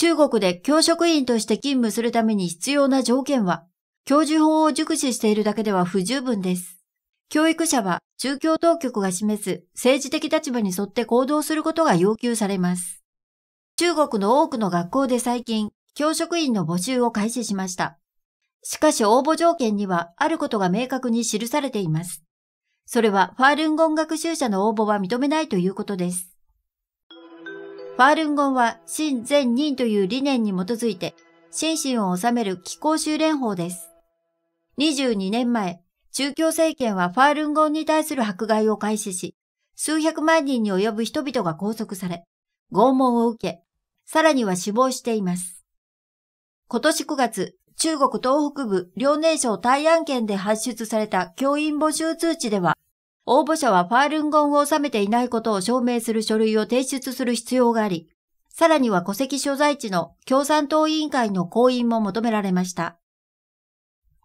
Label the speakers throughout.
Speaker 1: 中国で教職員として勤務するために必要な条件は、教授法を熟知しているだけでは不十分です。教育者は中共当局が示す政治的立場に沿って行動することが要求されます。中国の多くの学校で最近、教職員の募集を開始しました。しかし応募条件にはあることが明確に記されています。それはファールンゴン学習者の応募は認めないということです。ファールンゴンは新・全人という理念に基づいて、心身を治める気候修練法です。22年前、中共政権はファールンゴンに対する迫害を開始し、数百万人に及ぶ人々が拘束され、拷問を受け、さらには死亡しています。今年9月、中国東北部遼寧省大安県で発出された教員募集通知では、応募者はファールンゴンを収めていないことを証明する書類を提出する必要があり、さらには戸籍所在地の共産党委員会の公員も求められました。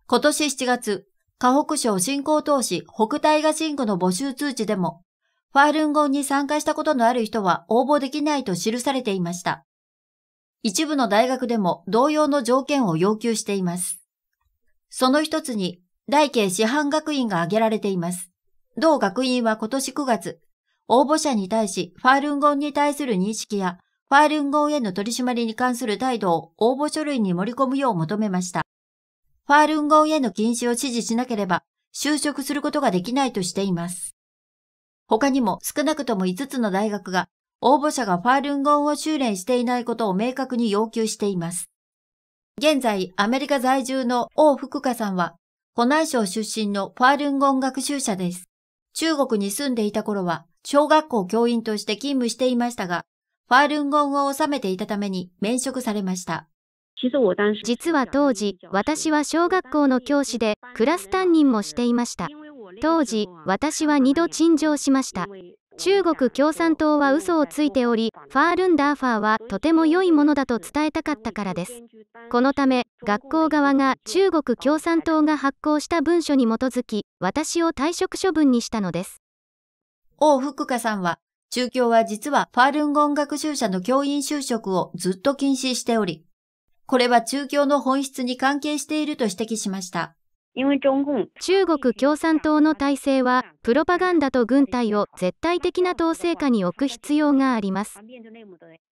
Speaker 1: 今年7月、河北省振興投資北大河新語の募集通知でも、ファールンゴンに参加したことのある人は応募できないと記されていました。一部の大学でも同様の条件を要求しています。その一つに、大慶師範学院が挙げられています。同学院は今年9月、応募者に対し、ファールンゴンに対する認識や、ファールンゴンへの取り締まりに関する態度を応募書類に盛り込むよう求めました。ファールンゴンへの禁止を指示しなければ、就職することができないとしています。他にも少なくとも5つの大学が、応募者がファールンゴンを修練していないことを明確に要求しています。現在、アメリカ在住の王福香さんは、湖南省出身のファールンゴン学習者です。中国に住んでいた頃は小学校教員として勤務していましたが、ファールンゴンを治めていたために免職されました。実は当時、私は小学校の教
Speaker 2: 師でクラス担任もしていました。当時、私は2度陳情しました。中国共産党は嘘をついており、ファールンダーファーはとても良いものだと伝えたかったからです。このため、学校側が中国共産党が発行した文書に基づき、私を退職処分にしたのです。
Speaker 1: 王福華さんは、中共は実はファールンゴン学習者の教員就職をずっと禁止しており、これは中共の本質に関係していると指摘しました。
Speaker 2: 中国共産党の体制は、プロパガンダと軍隊を絶対的な統制下に置く必要があります。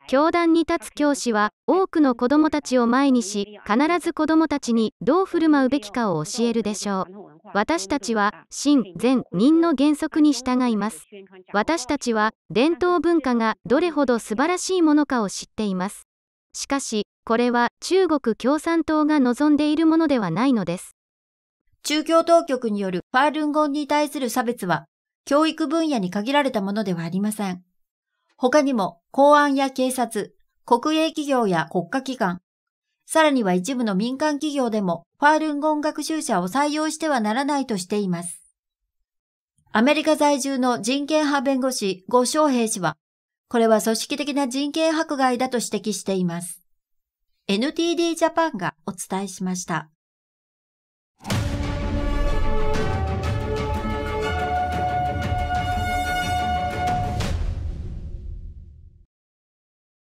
Speaker 2: 教団に立つ教師は、多くの子どもたちを前にし、必ず子どもたちにどう振る舞うべきかを教えるでしょう。私たちは、真、善、人の原則に従います。私たちは、伝統文化がどれほど素晴らしいものかを知っています。しかし、これは中国共産党が望んでいるものではないのです。
Speaker 1: 中共当局によるファールンゴンに対する差別は、教育分野に限られたものではありません。他にも公安や警察、国営企業や国家機関、さらには一部の民間企業でもファールンゴン学習者を採用してはならないとしています。アメリカ在住の人権派弁護士呉昌平氏は、これは組織的な人権迫害だと指摘しています。NTD ジャパンがお伝えしました。